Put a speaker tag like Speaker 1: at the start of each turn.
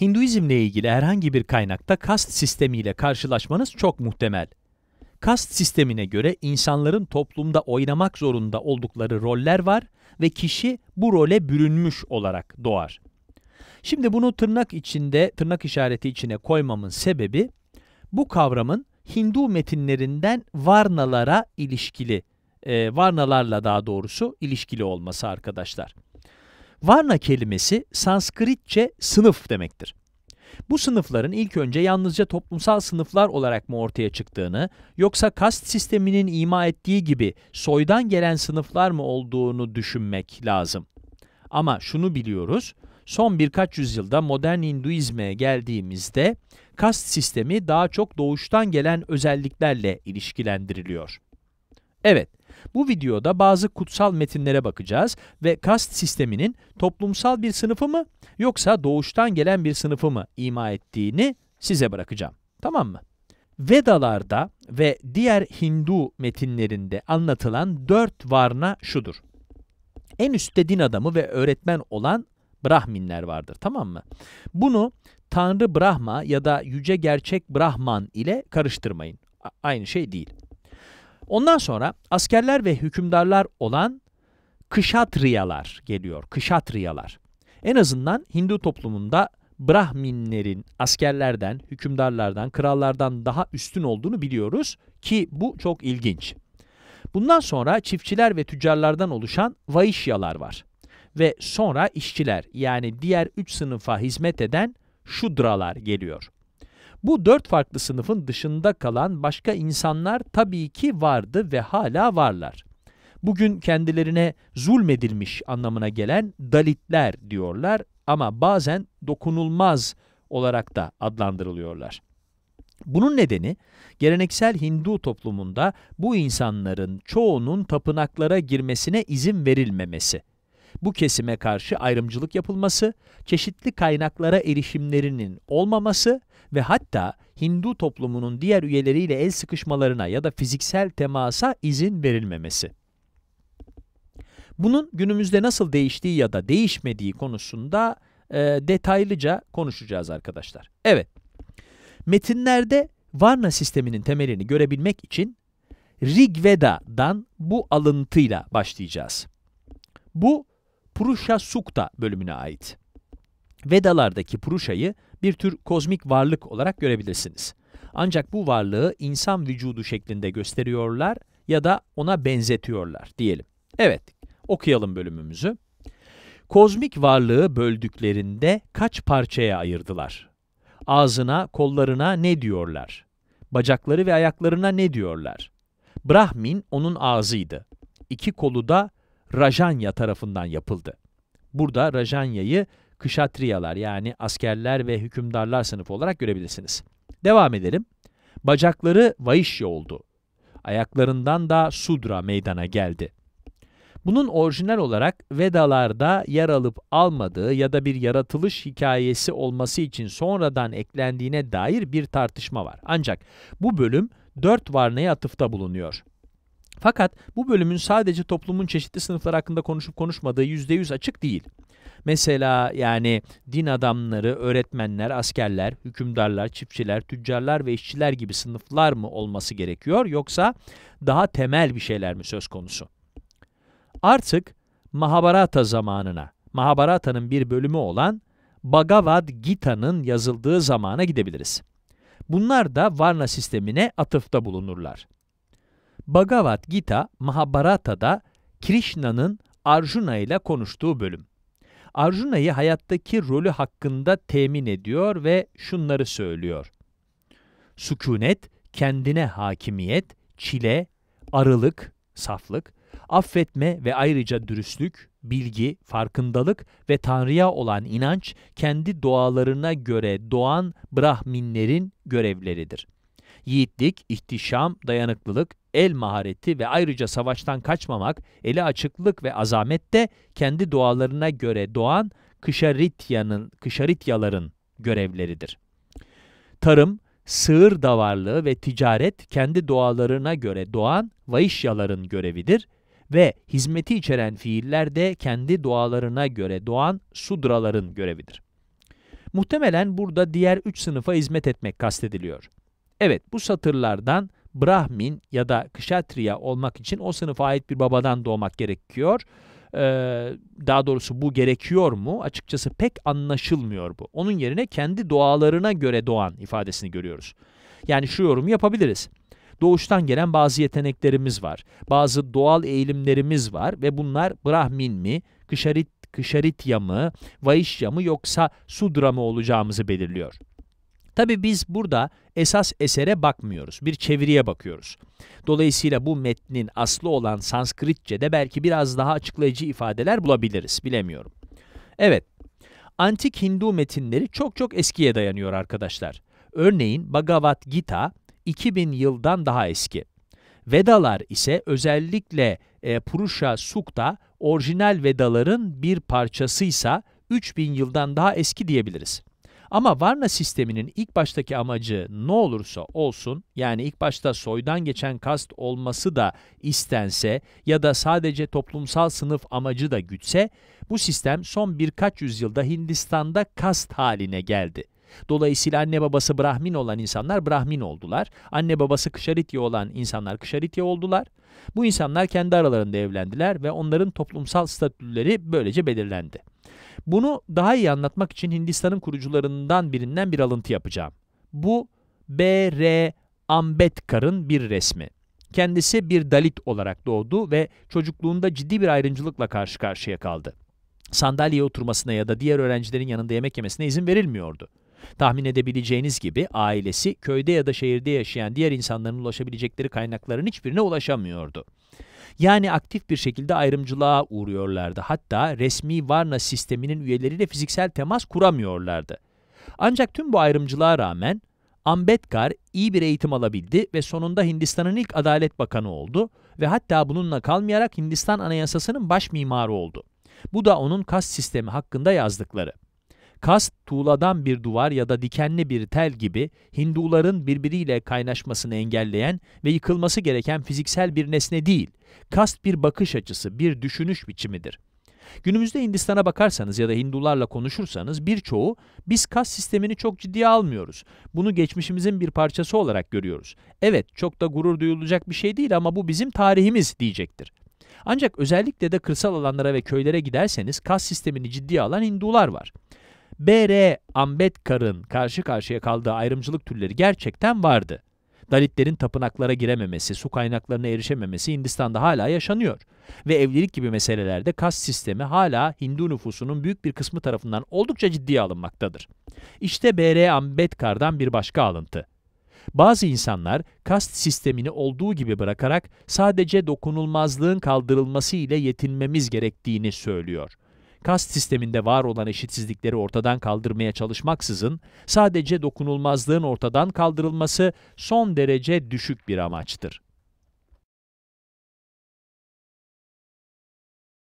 Speaker 1: Hinduizmle ilgili herhangi bir kaynakta kast sistemiyle karşılaşmanız çok muhtemel. Kast sistemine göre insanların toplumda oynamak zorunda oldukları roller var ve kişi bu role bürünmüş olarak doğar. Şimdi bunu tırnak içinde, tırnak işareti içine koymamın sebebi bu kavramın Hindu metinlerinden varnalara ilişkili, e, varnalarla daha doğrusu ilişkili olması arkadaşlar. Varna kelimesi Sanskritçe sınıf demektir. Bu sınıfların ilk önce yalnızca toplumsal sınıflar olarak mı ortaya çıktığını, yoksa kast sisteminin ima ettiği gibi soydan gelen sınıflar mı olduğunu düşünmek lazım. Ama şunu biliyoruz, son birkaç yüzyılda modern Hinduizme geldiğimizde kast sistemi daha çok doğuştan gelen özelliklerle ilişkilendiriliyor. Evet, bu videoda bazı kutsal metinlere bakacağız ve kast sisteminin toplumsal bir sınıfı mı yoksa doğuştan gelen bir sınıfı mı ima ettiğini size bırakacağım. Tamam mı? Vedalarda ve diğer Hindu metinlerinde anlatılan dört varna şudur. En üstte din adamı ve öğretmen olan Brahminler vardır tamam mı? Bunu Tanrı Brahma ya da Yüce Gerçek Brahman ile karıştırmayın. A aynı şey değil. Ondan sonra askerler ve hükümdarlar olan kışatriyalar geliyor. Kışatriyalar. En azından Hindu toplumunda Brahminlerin askerlerden, hükümdarlardan, krallardan daha üstün olduğunu biliyoruz ki bu çok ilginç. Bundan sonra çiftçiler ve tüccarlardan oluşan Vaishyalar var. Ve sonra işçiler yani diğer üç sınıfa hizmet eden Şudralar geliyor. Bu dört farklı sınıfın dışında kalan başka insanlar tabii ki vardı ve hala varlar. Bugün kendilerine zulmedilmiş anlamına gelen Dalitler diyorlar ama bazen dokunulmaz olarak da adlandırılıyorlar. Bunun nedeni geleneksel Hindu toplumunda bu insanların çoğunun tapınaklara girmesine izin verilmemesi bu kesime karşı ayrımcılık yapılması, çeşitli kaynaklara erişimlerinin olmaması ve hatta Hindu toplumunun diğer üyeleriyle el sıkışmalarına ya da fiziksel temasa izin verilmemesi. Bunun günümüzde nasıl değiştiği ya da değişmediği konusunda e, detaylıca konuşacağız arkadaşlar. Evet, metinlerde Varna sisteminin temelini görebilmek için Rigveda'dan bu alıntıyla başlayacağız. Bu Purusha Sukta bölümüne ait. Vedalardaki Purusha'yı bir tür kozmik varlık olarak görebilirsiniz. Ancak bu varlığı insan vücudu şeklinde gösteriyorlar ya da ona benzetiyorlar diyelim. Evet, okuyalım bölümümüzü. Kozmik varlığı böldüklerinde kaç parçaya ayırdılar? Ağzına, kollarına ne diyorlar? Bacakları ve ayaklarına ne diyorlar? Brahmin onun ağzıydı. İki kolu da Rajanya tarafından yapıldı. Burada Rajanya'yı Kışatriyalar yani askerler ve hükümdarlar sınıfı olarak görebilirsiniz. Devam edelim. Bacakları Vaişya oldu. Ayaklarından da Sudra meydana geldi. Bunun orijinal olarak Vedalarda yer alıp almadığı ya da bir yaratılış hikayesi olması için sonradan eklendiğine dair bir tartışma var. Ancak bu bölüm dört varnaya atıfta bulunuyor. Fakat bu bölümün sadece toplumun çeşitli sınıflar hakkında konuşup konuşmadığı %100 açık değil. Mesela yani din adamları, öğretmenler, askerler, hükümdarlar, çiftçiler, tüccarlar ve işçiler gibi sınıflar mı olması gerekiyor yoksa daha temel bir şeyler mi söz konusu? Artık Mahabharata zamanına, Mahabharata'nın bir bölümü olan Bhagavad Gita'nın yazıldığı zamana gidebiliriz. Bunlar da Varna sistemine atıfta bulunurlar. Bhagavad Gita, Mahabharata'da Krishna'nın Arjuna ile konuştuğu bölüm. Arjuna'yı hayattaki rolü hakkında temin ediyor ve şunları söylüyor. Sükunet, kendine hakimiyet, çile, arılık, saflık, affetme ve ayrıca dürüstlük, bilgi, farkındalık ve Tanrı'ya olan inanç kendi doğalarına göre doğan Brahminlerin görevleridir. Yiğitlik, ihtişam, dayanıklılık, el mahareti ve ayrıca savaştan kaçmamak, ele açıklık ve azamet de kendi doğalarına göre doğan Kışaritya'nın, Kışarityaların görevleridir. Tarım, sığır davarlığı ve ticaret kendi doğalarına göre doğan Vaişyaların görevidir ve hizmeti içeren fiiller de kendi doğalarına göre doğan Sudraların görevidir. Muhtemelen burada diğer üç sınıfa hizmet etmek kastediliyor. Evet bu satırlardan Brahmin ya da Kshatriya olmak için o sınıfa ait bir babadan doğmak gerekiyor. Ee, daha doğrusu bu gerekiyor mu? Açıkçası pek anlaşılmıyor bu. Onun yerine kendi doğalarına göre doğan ifadesini görüyoruz. Yani şu yorumu yapabiliriz. Doğuştan gelen bazı yeteneklerimiz var. Bazı doğal eğilimlerimiz var ve bunlar Brahmin mi, Kışarit, Kışaritya mı, Vaishya mı yoksa Sudra mı olacağımızı belirliyor. Tabi biz burada esas esere bakmıyoruz, bir çeviriye bakıyoruz. Dolayısıyla bu metnin aslı olan Sanskritçe'de belki biraz daha açıklayıcı ifadeler bulabiliriz, bilemiyorum. Evet, antik Hindu metinleri çok çok eskiye dayanıyor arkadaşlar. Örneğin Bhagavad Gita 2000 yıldan daha eski. Vedalar ise özellikle e, Purusha Sukta orijinal Vedaların bir parçasıysa 3000 yıldan daha eski diyebiliriz. Ama Varna sisteminin ilk baştaki amacı ne olursa olsun, yani ilk başta soydan geçen kast olması da istense ya da sadece toplumsal sınıf amacı da gütse, bu sistem son birkaç yüzyılda Hindistan'da kast haline geldi. Dolayısıyla anne babası Brahmin olan insanlar Brahmin oldular. Anne babası Kışaritya olan insanlar Kışaritya oldular. Bu insanlar kendi aralarında evlendiler ve onların toplumsal statüleri böylece belirlendi. Bunu daha iyi anlatmak için Hindistan'ın kurucularından birinden bir alıntı yapacağım. Bu B.R. Ambedkar'ın bir resmi. Kendisi bir Dalit olarak doğdu ve çocukluğunda ciddi bir ayrımcılıkla karşı karşıya kaldı. Sandalyeye oturmasına ya da diğer öğrencilerin yanında yemek yemesine izin verilmiyordu. Tahmin edebileceğiniz gibi ailesi köyde ya da şehirde yaşayan diğer insanların ulaşabilecekleri kaynakların hiçbirine ulaşamıyordu. Yani aktif bir şekilde ayrımcılığa uğruyorlardı. Hatta resmi Varna sisteminin üyeleriyle fiziksel temas kuramıyorlardı. Ancak tüm bu ayrımcılığa rağmen Ambedkar iyi bir eğitim alabildi ve sonunda Hindistan'ın ilk adalet bakanı oldu ve hatta bununla kalmayarak Hindistan Anayasası'nın baş mimarı oldu. Bu da onun kast sistemi hakkında yazdıkları. Kast, tuğladan bir duvar ya da dikenli bir tel gibi Hinduların birbiriyle kaynaşmasını engelleyen ve yıkılması gereken fiziksel bir nesne değil, Kast bir bakış açısı, bir düşünüş biçimidir. Günümüzde Hindistan'a bakarsanız ya da Hindularla konuşursanız birçoğu biz kas sistemini çok ciddiye almıyoruz. Bunu geçmişimizin bir parçası olarak görüyoruz. Evet çok da gurur duyulacak bir şey değil ama bu bizim tarihimiz diyecektir. Ancak özellikle de kırsal alanlara ve köylere giderseniz kas sistemini ciddiye alan Hindular var. B.R. Ambedkar'ın karşı karşıya kaldığı ayrımcılık türleri gerçekten vardı. Dalitlerin tapınaklara girememesi, su kaynaklarına erişememesi Hindistan'da hala yaşanıyor. Ve evlilik gibi meselelerde kas sistemi hala Hindu nüfusunun büyük bir kısmı tarafından oldukça ciddiye alınmaktadır. İşte B.R. Ambedkar'dan bir başka alıntı. Bazı insanlar kast sistemini olduğu gibi bırakarak sadece dokunulmazlığın kaldırılması ile yetinmemiz gerektiğini söylüyor kast sisteminde var olan eşitsizlikleri ortadan kaldırmaya çalışmaksızın sadece dokunulmazlığın ortadan kaldırılması son derece düşük bir amaçtır.